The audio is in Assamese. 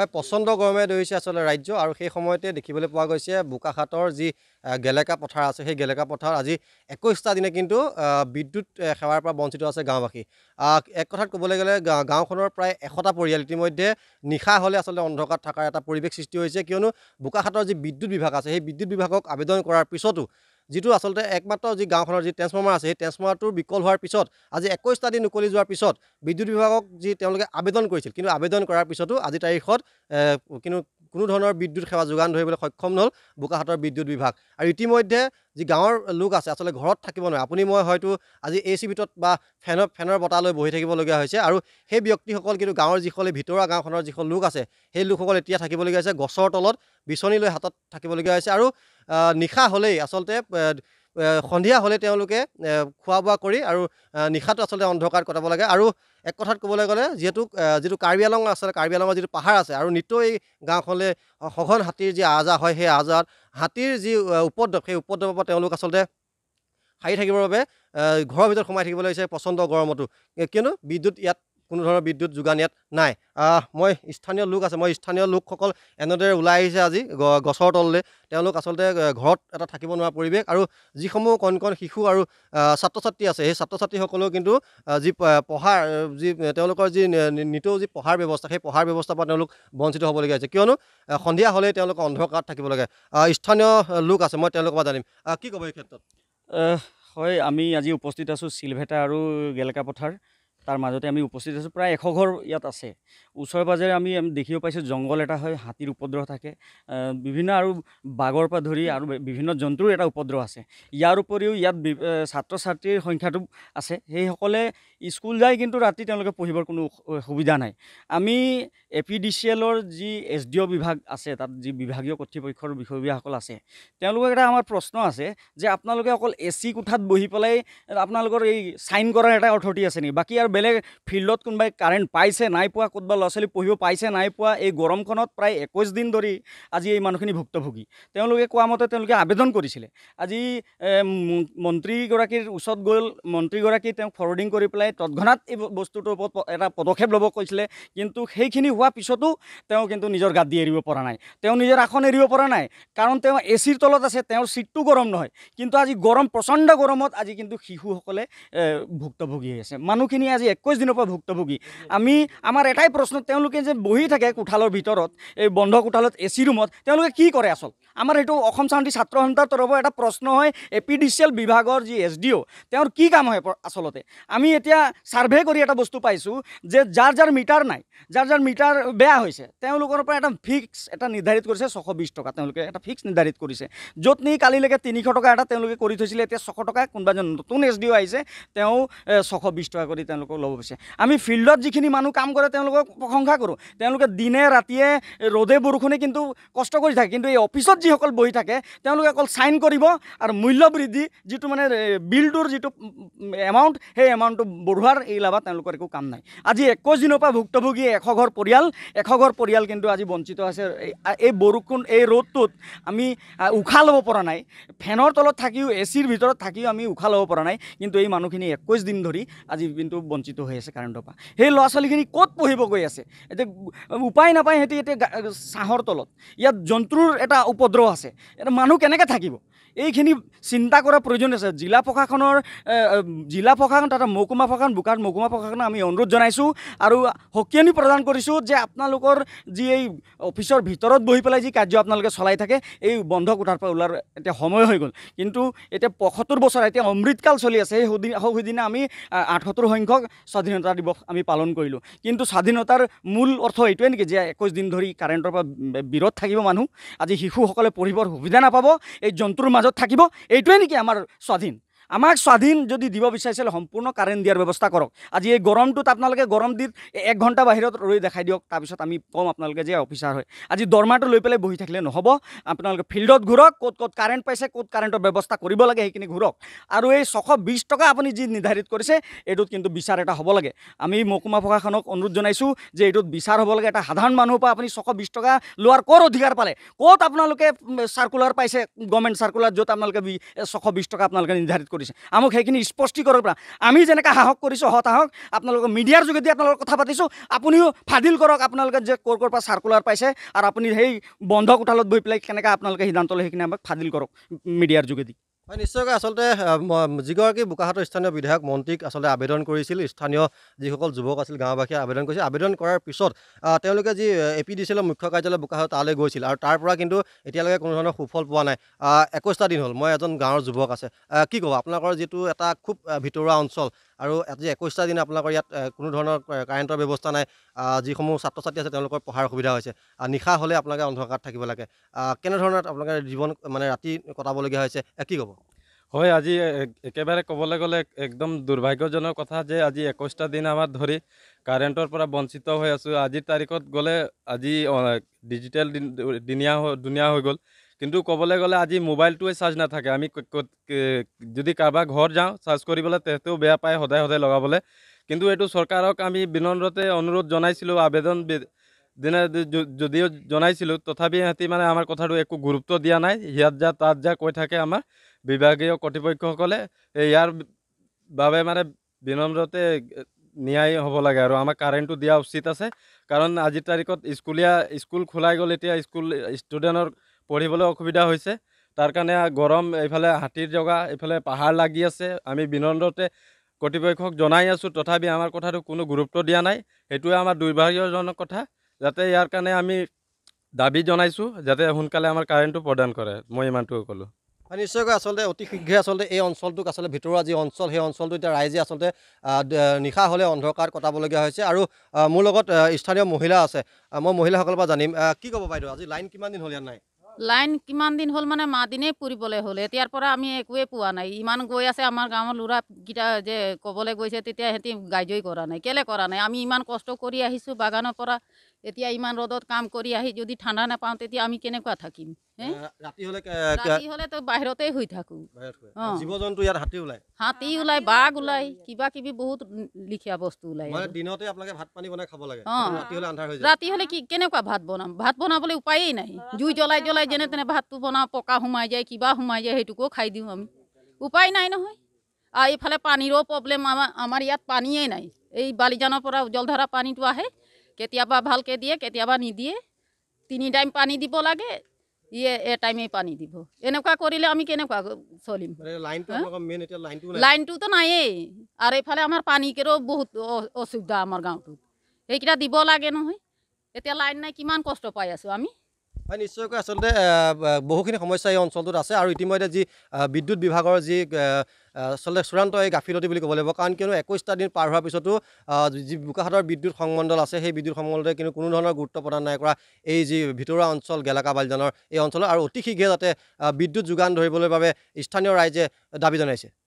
হয় প্ৰচণ্ড গৰমে ধৰিছে আচলতে ৰাজ্য আৰু সেই সময়তে দেখিবলৈ পোৱা গৈছে বোকাখাটৰ যি গেলেকা পথাৰ আছে সেই গেলেকা পথাৰত আজি একৈছটা দিনে কিন্তু বিদ্যুৎ সেৱাৰ পৰা বঞ্চিত আছে গাঁওবাসী এক কথাত ক'বলৈ গ'লে গাঁওখনৰ প্ৰায় এশটা পৰিয়াল ইতিমধ্যে নিশা হ'লে আচলতে অন্ধকাৰ থকাৰ এটা পৰিৱেশ সৃষ্টি হৈছে কিয়নো বোকাখাটৰ যি বিদ্যুৎ বিভাগ আছে সেই বিদ্যুৎ বিভাগক আবেদন কৰাৰ পিছতো যিটো আচলতে একমাত্ৰ যি গাঁওখনৰ যি ট্ৰেঞ্চফৰ্মাৰ আছে সেই ট্ৰেন্সফৰ্মাৰটো বিকল হোৱাৰ পিছত আজি একৈছটা দিন উকলি যোৱাৰ পিছত বিদ্যুৎ বিভাগক যি তেওঁলোকে আবেদন কৰিছিল কিন্তু আবেদন কৰাৰ পিছতো আজি তাৰিখত কিন্তু কোনো ধৰণৰ বিদ্যুৎ সেৱা যোগান ধৰিবলৈ সক্ষম নহ'ল বোকাহাটৰ বিদ্যুৎ বিভাগ আৰু ইতিমধ্যে যি গাঁৱৰ লোক আছে আচলতে ঘৰত থাকিব নোৱাৰে আপুনি মই হয়তো আজি এ চি ভিতৰত বা ফেনৰ ফেনৰ লৈ বহি থাকিবলগীয়া হৈছে আৰু সেই ব্যক্তিসকল কিন্তু গাঁৱৰ যিসকল ভিতৰুৱা গাঁওখনৰ যিসকল লোক আছে সেই লোকসকল এতিয়া থাকিবলগীয়া হৈছে গছৰ তলত বিচনী লৈ হাতত থাকিবলগীয়া হৈছে আৰু নিশা হ'লেই আচলতে সন্ধিয়া হ'লে তেওঁলোকে খোৱা বোৱা কৰি আৰু নিশাটো আচলতে অন্ধকাৰত কটাব লাগে আৰু এক কথাত ক'বলৈ গ'লে যিহেতু যিটো কাৰ্বি আলং আছে কাৰ্বি আলঙৰ যিটো পাহাৰ আছে আৰু নিতৌ এই গাঁওখনলৈ সঘন হাতীৰ যি আহ যাহ হয় সেই আহ যাহত হাতীৰ যি উপদ্ৰৱ সেই উপদ্ৰৱৰ পৰা তেওঁলোক আচলতে সাৰি থাকিবৰ বাবে ঘৰৰ ভিতৰত সোমাই থাকিবলৈ হৈছে প্ৰচণ্ড গৰমতো কিয়নো বিদ্যুৎ ইয়াত কোনো ধৰণৰ বিদ্যুৎ যোগান ইয়াত নাই মই স্থানীয় লোক আছে মই স্থানীয় লোকসকল এনেদৰে ওলাই আহিছে আজি গছৰ তললৈ তেওঁলোক আচলতে ঘৰত এটা থাকিব নোৱাৰা পৰিৱেশ আৰু যিসমূহ কণ কণ শিশু আৰু ছাত্ৰ ছাত্ৰী আছে সেই ছাত্ৰ ছাত্ৰীসকলেও কিন্তু যি পঢ়াৰ যি তেওঁলোকৰ যি নিতৌ যি পঢ়াৰ ব্যৱস্থা সেই পঢ়াৰ ব্যৱস্থাৰ পৰা তেওঁলোক বঞ্চিত হ'বলগীয়া হৈছে কিয়নো সন্ধিয়া হ'লেই তেওঁলোক অন্ধকাৰত থাকিব লাগে স্থানীয় লোক আছে মই তেওঁলোকৰ পৰা জানিম কি ক'ব এই ক্ষেত্ৰত হয় আমি আজি উপস্থিত আছোঁ চিলভেটা আৰু গেলেকা পথাৰ তাৰ মাজতে আমি উপস্থিত আছোঁ প্ৰায় এশ ঘৰ ইয়াত আছে ওচৰে পাঁজৰে আমি আমি দেখিব পাইছোঁ জংঘল এটা হয় হাতীৰ উপদ্ৰহ থাকে বিভিন্ন আৰু বাঘৰ পৰা ধৰি আৰু বিভিন্ন জন্তুৰ এটা উপদ্ৰহ আছে ইয়াৰ উপৰিও ইয়াত ছাত্ৰ ছাত্ৰীৰ সংখ্যাটো আছে সেইসকলে স্কুল যায় কিন্তু ৰাতি তেওঁলোকে পঢ়িবৰ কোনো সুবিধা নাই আমি এ পি ডি চি এলৰ যি এছ ডি অ' বিভাগ আছে তাত যি বিভাগীয় কৰ্তৃপক্ষৰ বিষয়বীয়াসকল আছে তেওঁলোকৰ এটা আমাৰ প্ৰশ্ন আছে যে আপোনালোকে অকল এ চি কোঠাত বহি পেলাই আপোনালোকৰ এই চাইন কৰাৰ এটা অথৰিটি আছে নেকি বাকী আৰু বেলেগ ফিল্ডত কোনোবাই কাৰেণ্ট পাইছে নাই পোৱা ক'ৰবাত ল'ৰা ছোৱালী পঢ়িব পাইছে নাই পোৱা এই গৰমখনত প্ৰায় একৈছ দিন ধৰি আজি এই মানুহখিনি ভুক্তভোগী তেওঁলোকে কোৱা মতে তেওঁলোকে আবেদন কৰিছিলে আজি মন্ত্ৰীগৰাকীৰ ওচৰত গ'ল মন্ত্ৰীগৰাকী তেওঁক ফৰৱাৰ্ডিং কৰি পেলাই পেলাই তৎক্ষণাত এই বস্তুটোৰ ওপৰত এটা পদক্ষেপ ল'ব কৈছিলে কিন্তু সেইখিনি হোৱাৰ পিছতো তেওঁ কিন্তু নিজৰ গাত দি এৰিব পৰা নাই তেওঁ নিজৰ আসন এৰিব পৰা নাই কাৰণ তেওঁ এ চিৰ তলত আছে তেওঁৰ ছিটটো গৰম নহয় কিন্তু আজি গৰম প্ৰচণ্ড গৰমত আজি কিন্তু শিশুসকলে ভুক্তভোগী হৈ আছে মানুহখিনি আজি একৈছ দিনৰ পৰা ভুক্তভোগী আমি আমাৰ এটাই প্ৰশ্ন তেওঁলোকে যে বহি থাকে কোঠালৰ ভিতৰত এই বন্ধ কোঠালত এ চি ৰুমত তেওঁলোকে কি কৰে আচল আমাৰ সেইটো অসম চাউণ্ডি ছাত্ৰ সন্থাৰ তৰফৰ এটা প্ৰশ্ন হয় A P D C L বিভাগৰ যি এছ ডি অ' তেওঁৰ কি কাম হয় আচলতে আমি এতিয়া এটা ছাৰ্ভে কৰি এটা বস্তু পাইছোঁ যে যাৰ যাৰ মিটাৰ নাই যাৰ যাৰ মিটাৰ বেয়া হৈছে তেওঁলোকৰ পৰা এটা ফিক্স এটা নিৰ্ধাৰিত কৰিছে ছশ বিছ টকা তেওঁলোকে এটা ফিক্স নিৰ্ধাৰিত কৰিছে য'ত নেকি কালিলৈকে তিনিশ টকা এটা তেওঁলোকে কৰি থৈছিলে এতিয়া ছশ টকা কোনোবাজন নতুন এছ ডি অ' আহিছে তেওঁ ছশ বিছ টকা কৰি তেওঁলোকক ল'ব পাৰিছে আমি ফিল্ডত যিখিনি মানুহ কাম কৰে তেওঁলোকক প্ৰশংসা কৰোঁ তেওঁলোকে দিনে ৰাতিয়ে ৰ'দে বৰষুণে কিন্তু কষ্ট কৰি থাকে কিন্তু এই অফিচত যিসকল বহি থাকে তেওঁলোকে অকল ছাইন কৰিব আৰু মূল্য বৃদ্ধি যিটো মানে বিলটোৰ যিটো এমাউণ্ট সেই এমাউণ্টটো বঢ়োৱাৰ এই লাভ তেওঁলোকৰ একো কাম নাই আজি একৈছ দিনৰ পৰা ভুক্তভোগী এশ ঘৰ পৰিয়াল এশ ঘৰ পৰিয়াল কিন্তু আজি বঞ্চিত আছে এই বৰষুণ এই ৰ'দটোত আমি উশাহ ল'ব পৰা নাই ফেনৰ তলত থাকিও এ চিৰ ভিতৰত থাকিও আমি উশাহ ল'ব পৰা নাই কিন্তু এই মানুহখিনি একৈছ দিন ধৰি আজি কিন্তু বঞ্চিত হৈ আছে কাৰেণ্টৰ পৰা সেই ল'ৰা ছোৱালীখিনি ক'ত পঢ়িব গৈ আছে এতিয়া উপায় নাপায় সিহঁতি এতিয়া ছাঁহৰ তলত ইয়াত জন্তুৰ এটা উপদ্ৰৱ আছে এতিয়া মানুহ কেনেকৈ থাকিব এইখিনি চিন্তা কৰাৰ প্ৰয়োজন আছে জিলা প্ৰশাসনৰ জিলা প্ৰশাসন তথা মহকুমা প্ৰশাসন বোকাৰ মহকুমা প্ৰশাসনক আমি অনুৰোধ জনাইছোঁ আৰু সকীয়নি প্ৰদান কৰিছোঁ যে আপোনালোকৰ যি এই অফিচৰ ভিতৰত বহি পেলাই যি কাৰ্য আপোনালোকে চলাই থাকে এই বন্ধ কোঠাৰ পৰা ওলোৱাৰ এতিয়া সময় হৈ গ'ল কিন্তু এতিয়া পঁয়সত্তৰ বছৰ এতিয়া অমৃতকাল চলি আছে সেই সুদিনা সেইদিনা আমি আঠসত্তৰ সংখ্যক স্বাধীনতা দিৱস আমি পালন কৰিলোঁ কিন্তু স্বাধীনতাৰ মূল অৰ্থ এইটোৱে নেকি যে একৈছ দিন ধৰি কাৰেণ্টৰ পৰা বিৰত থাকিব মানুহ আজি শিশুসকলে পঢ়িবৰ সুবিধা নাপাব এই জন্তুৰ মাজত থাকিব এইটোৱে নেকি আমাৰ স্বাধীন আমাক স্বাধীন যদি দিব বিচাৰিছিলে সম্পূৰ্ণ কাৰেণ্ট দিয়াৰ ব্যৱস্থা কৰক আজি এই গৰমটোত আপোনালোকে গৰম দি এক ঘণ্টা বাহিৰত ৰৈ দেখাই দিয়ক তাৰপিছত আমি ক'ম আপোনালোকে যে অফিচাৰ হয় আজি দৰমহাটো লৈ পেলাই বহি থাকিলে নহ'ব আপোনালোকে ফিল্ডত ঘূৰক ক'ত ক'ত কাৰেণ্ট পাইছে ক'ত কাৰেণ্টৰ ব্যৱস্থা কৰিব লাগে সেইখিনি ঘূৰক আৰু এই ছশ বিছ টকা আপুনি যি নিৰ্ধাৰিত কৰিছে এইটোত কিন্তু বিচাৰ এটা হ'ব লাগে আমি মহকুমা প্ৰশাসনক অনুৰোধ জনাইছোঁ যে এইটোত বিচাৰ হ'ব লাগে এটা সাধাৰণ মানুহৰ পৰা আপুনি ছশ বিছ টকা লোৱাৰ ক'ৰ অধিকাৰ পালে ক'ত আপোনালোকে চাৰ্কুলাৰ পাইছে গভৰ্ণমেণ্ট চাৰ্কুলাৰ য'ত আপোনালোকে ছশ বিছ টকা আপোনালোকে নিৰ্ধাৰিত কৰিছে কৰিছে আমাক সেইখিনি স্পষ্টীকৰণৰ পৰা আমি যেনেকৈ সাহস কৰিছোঁ হতাহক আপোনালোকৰ মিডিয়াৰ যোগেদি আপোনালোকৰ কথা পাতিছোঁ আপুনিও ফাদিল কৰক আপোনালোকে যে ক'ৰ ক'ৰ পৰা চাৰ্কুলাৰ পাইছে আৰু আপুনি সেই বন্ধ কোঠালত বৈ পেলাই কেনেকৈ আপোনালোকে সিদ্ধান্ত লৈ সেইখিনি আমাক ফাদিল কৰক মিডিয়াৰ যোগেদি হয় নিশ্চয়কৈ আচলতে যিগৰাকী বোকাহাটৰ স্থানীয় বিধায়ক মন্ত্ৰীক আচলতে আবেদন কৰিছিল স্থানীয় যিসকল যুৱক আছিল গাঁওবাসীয়ে আবেদন কৰিছিল আবেদন কৰাৰ পিছত তেওঁলোকে যি এ পি ডি ডিছিলৰ মুখ্য কাৰ্যালয় বোকাহাট তালৈ গৈছিল আৰু তাৰ পৰা কিন্তু এতিয়ালৈকে কোনো ধৰণৰ সুফল পোৱা নাই একৈছটা দিন হ'ল মই এজন গাঁৱৰ যুৱক আছে কি ক'ব আপোনালোকৰ যিটো এটা খুব ভিতৰুৱা অঞ্চল আৰু আজি একৈছটা দিন আপোনালোকৰ ইয়াত কোনো ধৰণৰ কাৰেণ্টৰ ব্যৱস্থা নাই যিসমূহ ছাত্ৰ ছাত্ৰী আছে তেওঁলোকৰ পঢ়াৰ অসুবিধা হৈছে নিশা হ'লে আপোনালোকে অন্ধকাৰত থাকিব লাগে কেনেধৰণৰ আপোনালোকে জীৱন মানে ৰাতি কটাবলগীয়া হৈছে কি ক'ব হয় আজি একেবাৰে ক'বলৈ গ'লে একদম দুৰ্ভাগ্যজনক কথা যে আজি একৈছটা দিন আমাৰ ধৰি কাৰেণ্টৰ পৰা বঞ্চিত হৈ আছোঁ আজিৰ তাৰিখত গ'লে আজি ডিজিটেল দিনীয়া দুনীয়া হৈ গ'ল কিন্তু ক'বলৈ গ'লে আজি মোবাইলটোৱে চাৰ্জ নাথাকে আমি যদি কাৰোবাৰ ঘৰ যাওঁ চাৰ্জ কৰিবলৈ তেহেঁতেও বেয়া পায় সদায় সদায় লগাবলৈ কিন্তু এইটো চৰকাৰক আমি বিনম্ৰতে অনুৰোধ জনাইছিলোঁ আবেদন দিনে যদিও জনাইছিলোঁ তথাপি সিহঁতি মানে আমাৰ কথাটো একো গুৰুত্ব দিয়া নাই ইয়াত যা তাত যা কৈ থাকে আমাৰ বিভাগীয় কৰ্তৃপক্ষসকলে ইয়াৰ বাবে মানে বিনম্ৰতে ন্যায় হ'ব লাগে আৰু আমাৰ কাৰেণ্টটো দিয়া উচিত আছে কাৰণ আজিৰ তাৰিখত স্কুলীয়া স্কুল খোলাই গ'ল এতিয়া স্কুল ষ্টুডেণ্টৰ পঢ়িবলৈ অসুবিধা হৈছে তাৰ কাৰণে গৰম এইফালে হাতীৰ জগা এইফালে পাহাৰ লাগি আছে আমি বিনন্দতে কৰ্তৃপক্ষক জনাই আছোঁ তথাপি আমাৰ কথাটো কোনো গুৰুত্ব দিয়া নাই সেইটোৱে আমাৰ দুৰ্ভাগ্যজনক কথা যাতে ইয়াৰ কাৰণে আমি দাবী জনাইছোঁ যাতে সোনকালে আমাৰ কাৰেণ্টটো প্ৰদান কৰে মই ইমানটো ক'লোঁ হয় নিশ্চয়কৈ আচলতে অতি শীঘ্ৰে আচলতে এই অঞ্চলটোক আচলতে ভিতৰুৱা যি অঞ্চল সেই অঞ্চলটো এতিয়া ৰাইজে আচলতে নিশা হ'লে অন্ধকাৰ কটাবলগীয়া হৈছে আৰু মোৰ লগত স্থানীয় মহিলা আছে মই মহিলাসকলৰ পৰা জানিম কি ক'ব বাইদেউ আজি লাইন কিমান দিন হ'ল ইয়াত নাই লাইন কিমান দিন হ'ল মানে মা দিনেই পুৰিবলৈ হ'ল এতিয়াৰ পৰা আমি একোৱে পোৱা নাই ইমান গৈ আছে আমাৰ গাঁৱৰ ল'ৰাকেইটা যে ক'বলৈ গৈছে তেতিয়া সিহঁতি গাইজৈ কৰা নাই কেলৈ কৰা নাই আমি ইমান কষ্ট কৰি আহিছোঁ বাগানৰ পৰা এতিয়া ইমান ৰ'দত কাম কৰি আহি যদি ঠাণ্ডা নাপাওঁ তেতিয়া আমি কেনেকুৱা থাকিম বাহিৰতে হাতী ওলাই ওলাই বাঘ কিবা কিবি বহুত বস্তু ৰাতি হ'লে কি কেনেকুৱা ভাত ভাত বনাম বনাবলৈ উপায়েই নাই জুই জ্বলাই জ্বলাই যেনে তেনে ভাতটো বনাওঁ পকা সোমাই যায় কিবা সোমাই যায় সেইটোকো খাই দিওঁ আমি উপায় নাই নহয় আৰু এইফালে পানীৰো প্ৰব্লেম আমাৰ আমাৰ ইয়াত পানীয়ে নাই এই বালিজানৰ পৰা জলধাৰা পানীটো আহে কেতিয়াবা ভালকৈ দিয়ে কেতিয়াবা নিদিয়ে তিনি টাইম পানী দিব লাগে ইয়ে এ টাইমেই পানী দিব এনেকুৱা কৰিলে আমি কেনেকুৱা চলিম লাইনটোতো নায়েই আৰু এইফালে আমাৰ পানীকেৰেও বহুত অসুবিধা আমাৰ গাঁৱটোত সেইকেইটা দিব লাগে নহয় এতিয়া লাইন নাই কিমান কষ্ট পাই আছোঁ আমি হয় নিশ্চয়কৈ আচলতে বহুখিনি সমস্যা এই অঞ্চলটোত আছে আৰু ইতিমধ্যে যি বিদ্যুৎ বিভাগৰ যি আচলতে চূড়ান্ত এই গাফিলতি বুলি ক'ব লাগিব কাৰণ কিয়নো একৈছটা দিন পাৰ হোৱাৰ পিছতো যি বোকাহাটৰ বিদ্যুৎ সংমণ্ডল আছে সেই বিদ্যুৎ সংমণ্ডলে কিন্তু কোনো ধৰণৰ গুৰুত্ব প্ৰদান নাই কৰা এই যি ভিতৰুৱা অঞ্চল গেলাকা বালিজানৰ এই অঞ্চলত আৰু অতি শীঘ্ৰে যাতে বিদ্যুৎ যোগান ধৰিবলৈ বাবে স্থানীয় ৰাইজে দাবী জনাইছে